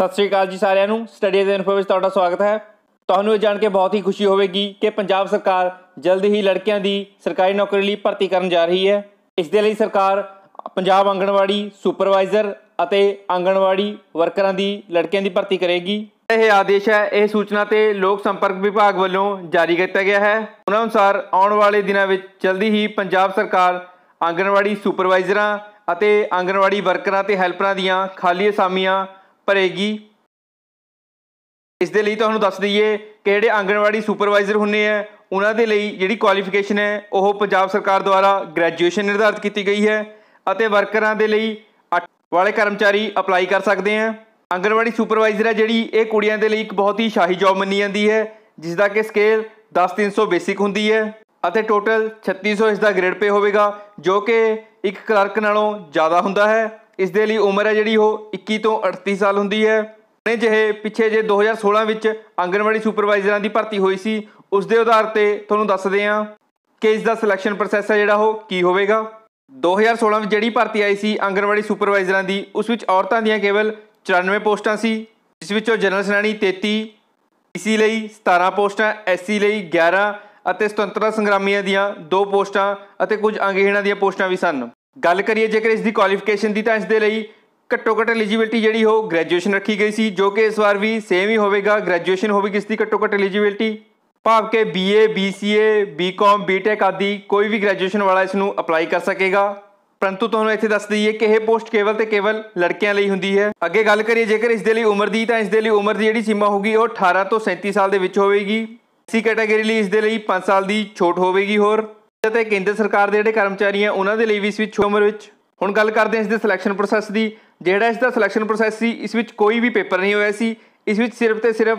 ਸਤਿ ਸ਼੍ਰੀ ਅਕਾਲ ਜੀ ਸਾਰਿਆਂ ਨੂੰ ਸਟੱਡੀਜ਼ ਇਨਫੋ ਵਿੱਚ ਤੁਹਾਡਾ ਸਵਾਗਤ ਹੈ ਤੁਹਾਨੂੰ ਇਹ ਜਾਣ ਕੇ ਬਹੁਤ ਹੀ ਖੁਸ਼ੀ ਹੋਵੇਗੀ ਕਿ ਪੰਜਾਬ ਸਰਕਾਰ ਜਲਦ ਹੀ ਲੜਕੀਆਂ ਦੀ ਸਰਕਾਰੀ ਨੌਕਰੀ ਲਈ ਭਰਤੀ ਕਰਨ ਜਾ ਰਹੀ ਹੈ ਇਸ ਦੇ ਲਈ ਸਰਕਾਰ ਪੰਜਾਬ ਆਂਗਣਵਾੜੀ ਸੁਪਰਵਾਈਜ਼ਰ ਅਤੇ ਆਂਗਣਵਾੜੀ ਵਰਕਰਾਂ ਦੀ ਲੜਕੀਆਂ ਦੀ ਭਰਤੀ ਕਰੇਗੀ ਇਹ ਆਦੇਸ਼ ਹੈ ਇਹ ਸੂਚਨਾ ਤੇ ਲੋਕ ਸੰਪਰਕ ਵਿਭਾਗ ਵੱਲੋਂ ਜਾਰੀ ਕੀਤਾ ਗਿਆ ਹੈ ਉਹਨਾਂ ਅਨੁਸਾਰ ਆਉਣ ਵਾਲੇ ਦਿਨਾਂ ਵਿੱਚ ਜਲਦੀ ਹੀ ਪੰਜਾਬ ਸਰਕਾਰ ਆਂਗਣਵਾੜੀ ਸੁਪਰਵਾਈਜ਼ਰਾਂ ਅਤੇ ਆਂਗਣਵਾੜੀ ਵਰਕਰਾਂ ਤੇ ਹੈਲਪਰਾਂ ਦੀਆਂ ਖਾਲੀ ਅਸਾਮੀਆਂ ਭਰੇਗੀ ਇਸ ਦੇ ਲਈ ਤੁਹਾਨੂੰ ਦੱਸ ਦਈਏ ਕਿ ਜਿਹੜੇ ਆਂਗਣਵਾੜੀ ਸੁਪਰਵਾਈਜ਼ਰ ਹੁੰਨੇ ਆ ਉਹਨਾਂ ਦੇ ਲਈ ਜਿਹੜੀ ਕੁਆਲੀਫਿਕੇਸ਼ਨ ਹੈ ਉਹ ਪੰਜਾਬ ਸਰਕਾਰ ਦੁਆਰਾ ਗ੍ਰੈਜੂਏਸ਼ਨ ਨਿਰਧਾਰਤ ਕੀਤੀ ਗਈ ਹੈ ਅਤੇ ਵਰਕਰਾਂ ਦੇ ਲਈ 8 ਵਾਲੇ ਕਰਮਚਾਰੀ ਅਪਲਾਈ ਕਰ ਸਕਦੇ ਆ ਆਂਗਣਵਾੜੀ ਸੁਪਰਵਾਈਜ਼ਰ ਹੈ ਜਿਹੜੀ ਇਹ ਕੁੜੀਆਂ ਦੇ ਲਈ ਇੱਕ ਬਹੁਤ ਹੀ ਸ਼ਾਹੀ ਜੌਬ ਮੰਨੀ ਜਾਂਦੀ ਹੈ ਜਿਸ ਦਾ ਕਿ ਸਕੇਲ 10300 ਬੇਸਿਕ ਹੁੰਦੀ ਹੈ ਅਤੇ ਟੋਟਲ 3600 ਇਸ ਦਾ ਗ੍ਰੇਡ ਪੇ ਹੋਵੇਗਾ ਜੋ ਕਿ ਇੱਕ ਕਲਰਕ ਨਾਲੋਂ ਜ਼ਿਆਦਾ ਹੁੰਦਾ ਹੈ ਇਸ ਦੇ ਲਈ ਉਮਰ ਹੈ ਜਿਹੜੀ ਉਹ 21 ਤੋਂ 38 ਸਾਲ ਹੁੰਦੀ ਹੈ ਨੇ ਜਿਹੇ ਪਿੱਛੇ ਜੇ 2016 ਵਿੱਚ ਆਂਗਣਵਾੜੀ ਸੁਪਰਵਾਈਜ਼ਰਾਂ ਦੀ ਭਰਤੀ ਹੋਈ ਸੀ ਉਸ ਦੇ ਆਧਾਰ ਤੇ ਤੁਹਾਨੂੰ ਦੱਸਦੇ ਆ ਕਿ ਇਸ ਦਾ ਸਿਲੈਕਸ਼ਨ ਪ੍ਰੋਸੈਸ ਹੈ ਜਿਹੜਾ ਉਹ ਕੀ ਹੋਵੇਗਾ 2016 ਵਿੱਚ ਜਿਹੜੀ ਭਰਤੀ ਆਈ ਸੀ ਆਂਗਣਵਾੜੀ ਸੁਪਰਵਾਈਜ਼ਰਾਂ ਦੀ ਉਸ ਵਿੱਚ ਔਰਤਾਂ ਦੀਆਂ ਕੇਵਲ 94 ਪੋਸਟਾਂ ਸੀ ਜਿਸ ਵਿੱਚੋਂ ਜਨਰਲ ਸੈਨਾਨੀ 33 ਈਸੀ ਲਈ 17 ਪੋਸਟਾਂ ਐਸਸੀ ਲਈ 11 ਅਤੇ ਸੁਤੰਤਰਤਾ ਸੰਗਰਾਮੀਆਂ ਦੀਆਂ 2 ਪੋਸਟਾਂ ਅਤੇ ਕੁਝ ਅੰਗਹੀਣਾਂ ਦੀਆਂ ਪੋਸਟਾਂ ਵੀ ਸਨ ਗੱਲ ਕਰੀਏ ਜੇਕਰ ਇਸ ਦੀ ਕੁਆਲੀਫਿਕੇਸ਼ਨ ਦੀ ਤਾਂ ਇਸ ਦੇ ਲਈ ਘੱਟੋ ਘੱਟ ਐਲੀਜੀਬਿਲਟੀ ਜਿਹੜੀ ਹੋ ਗ੍ਰੈਜੂਏਸ਼ਨ ਰੱਖੀ ਗਈ ਸੀ ਜੋ ਕਿ ਇਸ ਵਾਰ ਵੀ ਸੇਮ ਹੀ ਹੋਵੇਗਾ ਗ੍ਰੈਜੂਏਸ਼ਨ ਹੋਵੇ ਕਿਸ ਦੀ ਘੱਟੋ ਘੱਟ ਐਲੀਜੀਬਿਲਟੀ ਭਾਵ ਕਿ ਬੀਏ ਬੀਸੀਏ BCom ਬੀਟੈਕ ਆਦਿ ਕੋਈ ਵੀ ਗ੍ਰੈਜੂਏਸ਼ਨ ਵਾਲਾ ਇਸ ਨੂੰ ਅਪਲਾਈ ਕਰ ਸਕੇਗਾ ਪਰੰਤੂ ਤੁਹਾਨੂੰ ਇੱਥੇ ਦੱਸ ਦਈਏ ਕਿ ਇਹ ਪੋਸਟ ਕੇਵਲ ਤੇ ਕੇਵਲ ਲੜਕਿਆਂ ਲਈ ਹੁੰਦੀ ਹੈ ਅੱਗੇ ਗੱਲ ਕਰੀਏ ਜੇਕਰ ਇਸ ਦੇ ਲਈ ਉਮਰ ਦੀ ਤਾਂ ਇਸ ਦੇ ਲਈ ਉਮਰ ਦੀ ਜਿਹੜੀ ਸੀਮਾ ਹੋਗੀ ਉਹ 18 ਤੋਂ 37 ਸਾਲ ਦੇ ਵਿੱਚ ਹੋਵੇਗੀ ਸੀ ਕੈਟਾਗਰੀ ਲਈ ਇਸ ਦੇ ਲਈ 5 ਸਾਲ ਦੀ ਛੋਟ ਹੋਵੇਗੀ ਹੋਰ ਅਤੇ ਕੇਂਦਰ ਸਰਕਾਰ ਦੇ ਜਿਹੜੇ ਕਰਮਚਾਰੀ ਆ ਉਹਨਾਂ ਦੇ ਲਈ ਵੀ ਇਸ ਵਿੱਚ ਉਮਰ ਵਿੱਚ ਹੁਣ ਗੱਲ ਕਰਦੇ ਹਾਂ ਇਸ ਦੇ ਸਿਲੈਕਸ਼ਨ ਪ੍ਰੋਸੈਸ ਦੀ ਜਿਹੜਾ ਇਸ ਦਾ ਸਿਲੈਕਸ਼ਨ ਪ੍ਰੋਸੈਸ ਸੀ ਇਸ ਵਿੱਚ ਕੋਈ ਵੀ ਪੇਪਰ ਨਹੀਂ ਹੋਇਆ ਸੀ ਇਸ ਵਿੱਚ ਸਿਰਫ ਤੇ ਸਿਰਫ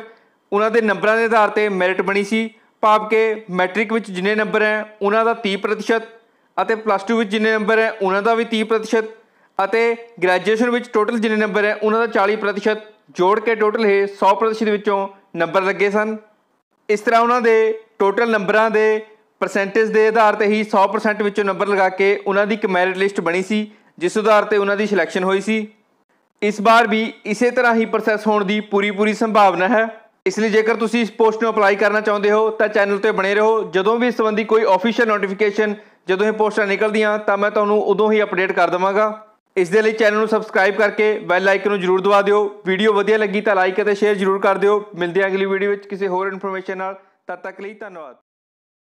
ਉਹਨਾਂ ਦੇ ਨੰਬਰਾਂ ਦੇ ਆਧਾਰ ਤੇ ਮੈਰਿਟ ਬਣੀ ਸੀ ਭਾਵ ਕਿ ਮੈਟ੍ਰਿਕ ਵਿੱਚ ਜਿੰਨੇ ਨੰਬਰ ਹੈ ਉਹਨਾਂ ਦਾ 30% ਅਤੇ ਪਲੱਸ 2 ਵਿੱਚ ਜਿੰਨੇ ਨੰਬਰ ਹੈ ਉਹਨਾਂ ਦਾ ਵੀ 30% ਅਤੇ ਗ੍ਰੈਜੂਏਸ਼ਨ ਵਿੱਚ ਟੋਟਲ ਜਿੰਨੇ ਨੰਬਰ ਹੈ ਉਹਨਾਂ ਦਾ 40% ਜੋੜ ਕੇ ਟੋਟਲ ਇਹ 100% ਵਿੱਚੋਂ ਨੰਬਰ ਲੱਗੇ ਸਨ ਇਸ ਤਰ੍ਹਾਂ ਉਹਨਾਂ ਦੇ ਟੋਟਲ ਨੰਬਰਾਂ ਦੇ ਪਰਸੈਂਟੇਜ ਦੇ ਆਧਾਰ ਤੇ ਹੀ 100% ਵਿੱਚੋਂ ਨੰਬਰ ਲਗਾ ਕੇ ਉਹਨਾਂ ਦੀ ਇੱਕ ਮੈਰਿਟ ਲਿਸਟ ਬਣੀ ਸੀ ਜਿਸ ਆਧਾਰ ਤੇ ਉਹਨਾਂ ਦੀ ਸਿਲੈਕਸ਼ਨ ਹੋਈ ਸੀ ਇਸ ਵਾਰ ਵੀ ਇਸੇ ਤਰ੍ਹਾਂ ਹੀ ਪ੍ਰੋਸੈਸ ਹੋਣ ਦੀ ਪੂਰੀ ਪੂਰੀ ਸੰਭਾਵਨਾ ਹੈ ਇਸ ਲਈ ਜੇਕਰ ਤੁਸੀਂ ਇਸ ਪੋਸਟ ਨੂੰ ਅਪਲਾਈ ਕਰਨਾ ਚਾਹੁੰਦੇ ਹੋ ਤਾਂ ਚੈਨਲ ਤੇ ਬਣੇ ਰਹੋ ਜਦੋਂ ਵੀ ਇਸ ਸੰਬੰਧੀ ਕੋਈ ਅਫੀਸ਼ੀਅਲ ਨੋਟੀਫਿਕੇਸ਼ਨ ਜਦੋਂ ਇਹ ਪੋਸਟਾਂ ਨਿਕਲਦੀਆਂ ਤਾਂ ਮੈਂ ਤੁਹਾਨੂੰ ਉਦੋਂ ਹੀ ਅਪਡੇਟ ਕਰ ਦਵਾਂਗਾ ਇਸ ਦੇ ਲਈ ਚੈਨਲ ਨੂੰ ਸਬਸਕ੍ਰਾਈਬ ਕਰਕੇ ਬੈਲ ਆਈਕਨ ਨੂੰ ਜਰੂਰ ਦਬਾ ਦਿਓ ਵੀਡੀਓ ਵਧੀਆ ਲੱਗੀ ਤਾਂ ਲਾਈਕ ਅਤੇ ਸ਼ੇਅਰ ਜਰੂਰ ਕਰ ਦਿਓ ਮਿਲਦੇ ਹਾਂ ਅਗਲੀ ਵੀਡੀਓ ਵਿੱਚ ਕਿਸੇ ਹੋਰ ਇਨਫੋਰਮੇਸ਼ਨ ਨਾਲ ਤਦ ਤੱਕ ਲਈ ਧੰਨਵਾਦ